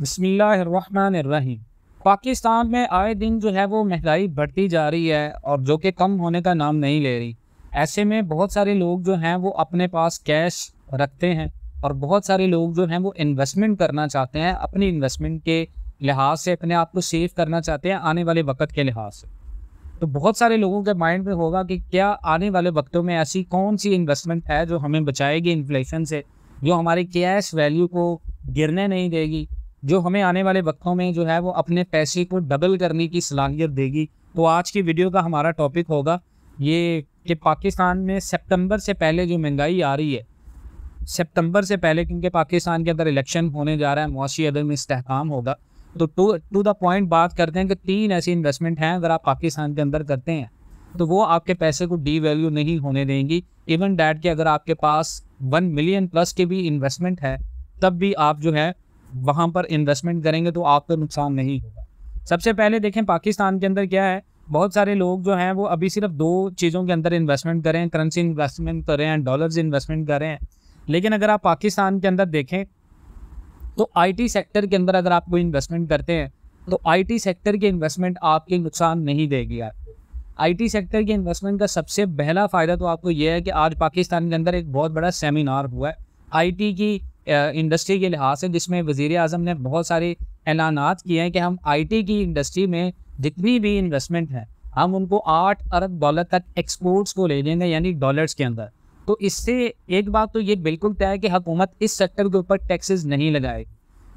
बसमीम पाकिस्तान में आए दिन जो है वो महंगाई बढ़ती जा रही है और जो कि कम होने का नाम नहीं ले रही ऐसे में बहुत सारे लोग जो हैं वो अपने पास कैश रखते हैं और बहुत सारे लोग जो हैं वो इन्वेस्टमेंट करना चाहते हैं अपनी इन्वेस्टमेंट के लिहाज से अपने आप को सेव करना चाहते हैं आने वाले वक्त के लिहाज से तो बहुत सारे लोगों के माइंड में होगा कि क्या आने वाले वक्तों में ऐसी कौन सी इन्वेस्टमेंट है जो हमें बचाएगी इन्फ्लेशन से जो हमारी कैश वैल्यू को गिरने नहीं देगी जो हमें आने वाले वक्तों में जो है वो अपने पैसे को डबल करने की सलाहियत देगी तो आज की वीडियो का हमारा टॉपिक होगा ये कि पाकिस्तान में सितंबर से पहले जो महंगाई आ रही है सितंबर से पहले क्योंकि पाकिस्तान के अंदर इलेक्शन होने जा रहा है मुआशी अदम इसकाम होगा तो टू टू द पॉइंट बात करते हैं कि तीन ऐसी इन्वेस्टमेंट हैं अगर आप पाकिस्तान के अंदर करते हैं तो वो आपके पैसे को डी वैल्यू नहीं होने देंगी इवन डैट के अगर आपके पास वन मिलियन प्लस के भी इन्वेस्टमेंट है तब भी आप जो है वहाँ पर इन्वेस्टमेंट करेंगे तो आपको नुकसान नहीं होगा सबसे पहले देखें पाकिस्तान के अंदर क्या है बहुत सारे लोग जो हैं वो अभी सिर्फ दो चीज़ों के अंदर इन्वेस्टमेंट कर रहे हैं करेंसी इन्वेस्टमेंट कर रहे हैं डॉलर्स इन्वेस्टमेंट कर रहे हैं लेकिन अगर आप पाकिस्तान के अंदर देखें तो आईटी सेक्टर के अंदर अगर आप कोई इन्वेस्टमेंट करते हैं तो आईटी सेक्टर की इन्वेस्टमेंट आपके नुकसान नहीं देगी यार आईटी सेक्टर के इन्वेस्टमेंट का सबसे पहला फ़ायदा तो आपको यह है कि आज पाकिस्तान के अंदर एक बहुत बड़ा सेमिनार हुआ है आईटी की इंडस्ट्री के लिहाज से जिसमें वज़ी अजम ने बहुत सारे ऐलान किए हैं कि हम आई टी की इंडस्ट्री में जितनी भी इन्वेस्टमेंट है हम उनको आठ अरब डॉलर तक एक्सपोर्ट्स को ले लेंगे यानी डॉलर्स के अंदर तो इससे एक बात तो ये बिल्कुल तय है कि हुकूमत इस सेक्टर के ऊपर टैक्सेस नहीं लगाएगी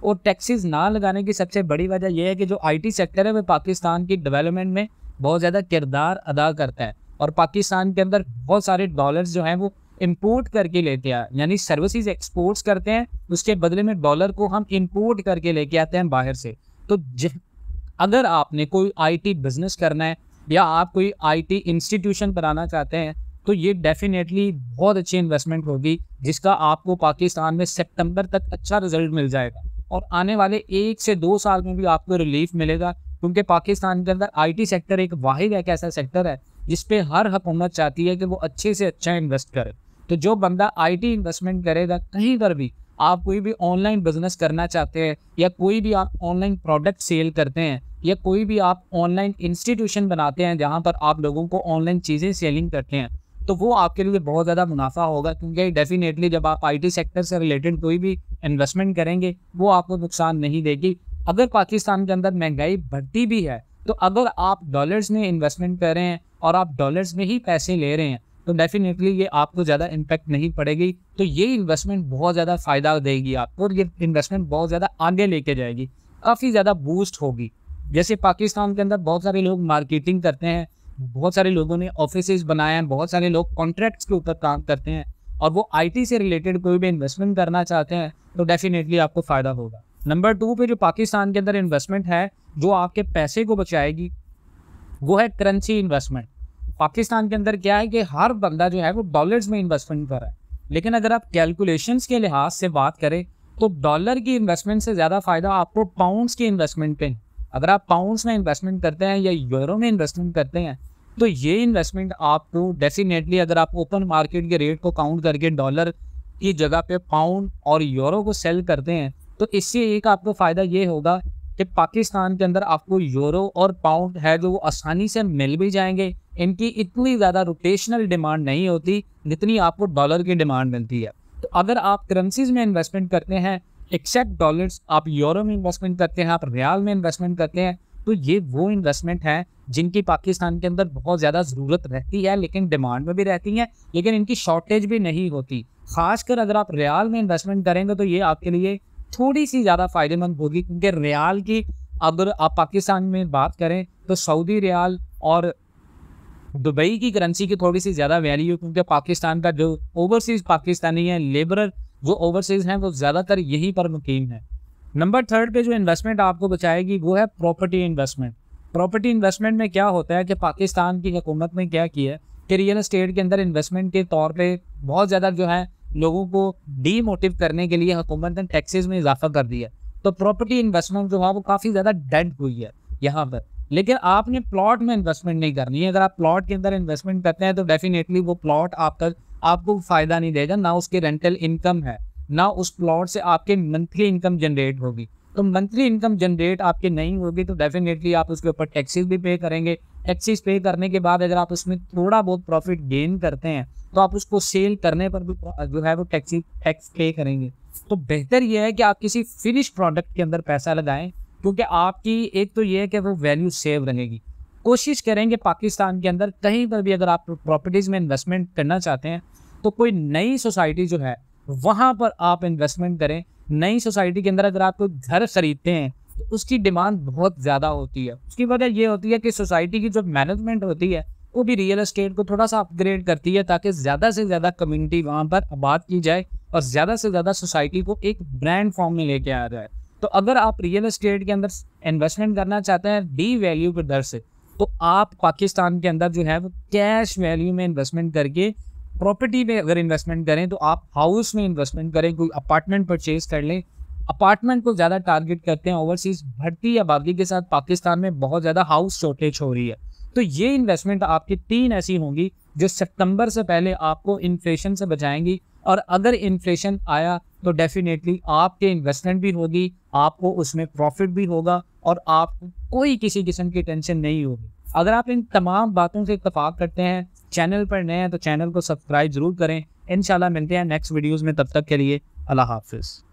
और टैक्सेस ना लगाने की सबसे बड़ी वजह यह है कि जो आईटी सेक्टर है वह पाकिस्तान की डेवलपमेंट में बहुत ज़्यादा किरदार अदा करता है और पाकिस्तान के अंदर बहुत सारे डॉलर्स जो हैं वो इम्पोर्ट करके लेते हैं यानी सर्विसेज एक्सपोर्ट्स करते हैं उसके बदले में डॉलर को हम इम्पोर्ट करके लेके आते हैं बाहर से तो अगर आपने कोई आईटी बिजनेस करना है या आप कोई आईटी इंस्टीट्यूशन बनाना चाहते हैं तो ये डेफिनेटली बहुत अच्छी इन्वेस्टमेंट होगी जिसका आपको पाकिस्तान में सेप्टेम्बर तक अच्छा रिजल्ट मिल जाएगा और आने वाले एक से दो साल में भी आपको रिलीफ मिलेगा क्योंकि पाकिस्तान के अंदर आईटी सेक्टर एक वाहिद एक ऐसा सेक्टर है जिसपे हर हकूमत चाहती है कि वो अच्छे से अच्छा इन्वेस्ट करे तो जो बंदा आईटी इन्वेस्टमेंट करेगा कहीं पर भी आप कोई भी ऑनलाइन बिजनेस करना चाहते हैं या कोई भी आप ऑनलाइन प्रोडक्ट सेल करते हैं या कोई भी आप ऑनलाइन इंस्टीट्यूशन बनाते हैं जहाँ पर आप लोगों को ऑनलाइन चीज़ें सेलिंग करते हैं तो वो आपके लिए बहुत ज़्यादा मुनाफा होगा क्योंकि डेफिनेटली जब आप आईटी सेक्टर से रिलेटेड कोई भी इन्वेस्टमेंट करेंगे वो आपको नुकसान नहीं देगी अगर पाकिस्तान के अंदर महंगाई बढ़ती भी है तो अगर आप डॉलर्स में इन्वेस्टमेंट कर रहे हैं और आप डॉलर्स में ही पैसे ले रहे हैं तो डेफिनेटली ये आपको ज़्यादा इम्पैक्ट नहीं पड़ेगी तो ये इन्वेस्टमेंट बहुत ज़्यादा फ़ायदा देगी आपको और ये इन्वेस्टमेंट बहुत ज़्यादा आगे लेके जाएगी काफ़ी ज़्यादा बूस्ट होगी जैसे पाकिस्तान के अंदर बहुत सारे लोग मार्केटिंग करते हैं बहुत सारे लोगों ने ऑफिस बनाए हैं बहुत सारे लोग कॉन्ट्रैक्ट्स के ऊपर काम करते हैं और वो आईटी से रिलेटेड कोई भी इन्वेस्टमेंट करना चाहते हैं तो डेफिनेटली आपको फ़ायदा होगा नंबर टू पे जो पाकिस्तान के अंदर इन्वेस्टमेंट है जो आपके पैसे को बचाएगी वो है करेंसी इन्वेस्टमेंट पाकिस्तान के अंदर क्या है कि हर बंदा जो है वो डॉलर्स में इन्वेस्टमेंट कर रहा है लेकिन अगर आप कैलकुलेशंस के लिहाज से बात करें तो डॉलर की इन्वेस्टमेंट से ज़्यादा फ़ायदा आपको पाउंड्स की इन्वेस्टमेंट पे अगर आप पाउंड्स में इन्वेस्टमेंट करते हैं या यूरो में इन्वेस्टमेंट करते हैं तो ये इन्वेस्टमेंट आपको डेफिनेटली अगर आप ओपन मार्केट के रेट को काउंट करके डॉलर की जगह पर पाउंड और यूरो को सेल करते हैं तो इससे एक आपको फ़ायदा ये होगा कि पाकिस्तान के अंदर आपको यूरो और पाउंड है जो वो आसानी से मिल भी जाएंगे इनकी इतनी ज़्यादा रोटेशनल डिमांड नहीं होती जितनी आपको डॉलर की डिमांड मिलती है तो अगर आप करेंसीज में इन्वेस्टमेंट करते हैं एक्सेप्ट डॉलर्स आप यूरो में इन्वेस्टमेंट करते हैं आप रियाल में इन्वेस्टमेंट करते हैं तो ये वो इन्वेस्टमेंट हैं जिनकी पाकिस्तान के अंदर बहुत ज़्यादा ज़रूरत रहती है लेकिन डिमांड में भी रहती हैं लेकिन इनकी शॉर्टेज भी नहीं होती खासकर अगर आप रियाल में इन्वेस्टमेंट करेंगे तो ये आपके लिए थोड़ी सी ज़्यादा फायदेमंद होगी क्योंकि रियाल की अगर आप पाकिस्तान में बात करें तो सऊदी रियाल और दुबई की करेंसी की थोड़ी सी ज़्यादा वैल्यू क्योंकि पाकिस्तान का जो ओवरसीज़ पाकिस्तानी है लेबर जो ओवरसीज़ हैं वो ज़्यादातर यहीं पर मुकीम है नंबर थर्ड पे जो इन्वेस्टमेंट आपको बचाएगी वो है प्रॉपर्टी इन्वेस्टमेंट प्रॉपर्टी इन्वेस्टमेंट में क्या होता है कि पाकिस्तान की हुकूमत ने क्या किया है कि रियल इस्टेट के अंदर इन्वेस्टमेंट के तौर पर बहुत ज़्यादा जो है लोगों को डीमोटिव करने के लिए हुकूमत ने टैक्सेस में इजाफा कर दिया तो प्रॉपर्टी इन्वेस्टमेंट जो है वो काफ़ी ज़्यादा डेंट हुई है यहाँ पर लेकिन आपने प्लॉट में इन्वेस्टमेंट नहीं करनी है अगर आप प्लॉट के अंदर इन्वेस्टमेंट करते हैं तो डेफिनेटली वो प्लॉट आपका आपको फ़ायदा नहीं देगा ना उसके रेंटल इनकम है ना उस प्लॉट से आपके मंथली इनकम जनरेट होगी तो मंथली इनकम जनरेट आपके नहीं होगी तो डेफिनेटली आप उसके ऊपर टैक्सेस भी पे करेंगे एक्सिस पे करने के बाद अगर आप उसमें थोड़ा बहुत प्रॉफिट गेन करते हैं तो आप उसको सेल करने पर भी जो है वो टैक्सी टैक्स पे करेंगे तो बेहतर यह है कि आप किसी फिनिश प्रोडक्ट के अंदर पैसा लगाएं क्योंकि आपकी एक तो ये है कि वो वैल्यू सेव रहेगी कोशिश करेंगे पाकिस्तान के अंदर कहीं पर भी अगर आप प्रॉपर्टीज़ में इन्वेस्टमेंट करना चाहते हैं तो कोई नई सोसाइटी जो है वहाँ पर आप इन्वेस्टमेंट करें नई सोसाइटी के अंदर अगर आप कोई घर खरीदते हैं उसकी डिमांड बहुत ज़्यादा होती है उसकी वजह ये होती है कि सोसाइटी की जो मैनेजमेंट होती है वो भी रियल एस्टेट को थोड़ा सा अपग्रेड करती है ताकि ज़्यादा से ज़्यादा कम्युनिटी वहाँ पर आबाद की जाए और ज़्यादा से ज़्यादा सोसाइटी को एक ब्रांड फॉर्म में लेके आ जाए तो अगर आप रियल एस्टेट के अंदर इन्वेस्टमेंट करना चाहते हैं डी वैल्यू के दर से तो आप पाकिस्तान के अंदर जो है वो कैश वैल्यू में इन्वेस्टमेंट करके प्रॉपर्टी में अगर इन्वेस्टमेंट करें तो आप हाउस में इन्वेस्टमेंट करें कोई अपार्टमेंट परचेज कर लें अपार्टमेंट को ज़्यादा टारगेट करते हैं ओवरसीज भर्ती बाकी के साथ पाकिस्तान में बहुत ज़्यादा हाउस शॉर्टेज हो रही है तो ये इन्वेस्टमेंट आपकी तीन ऐसी होंगी जो सितंबर से पहले आपको इन्फ्लेशन से बचाएंगी और अगर इन्फ्लेशन आया तो डेफिनेटली आपके इन्वेस्टमेंट भी होगी आपको उसमें प्रॉफिट भी होगा और आप कोई किसी किस्म की टेंशन नहीं होगी अगर आप इन तमाम बातों से इतफाक करते हैं चैनल पर नए हैं तो चैनल को सब्सक्राइब ज़रूर करें इन मिलते हैं नेक्स्ट वीडियोज़ में तब तक के लिए अल्लाह हाफिज़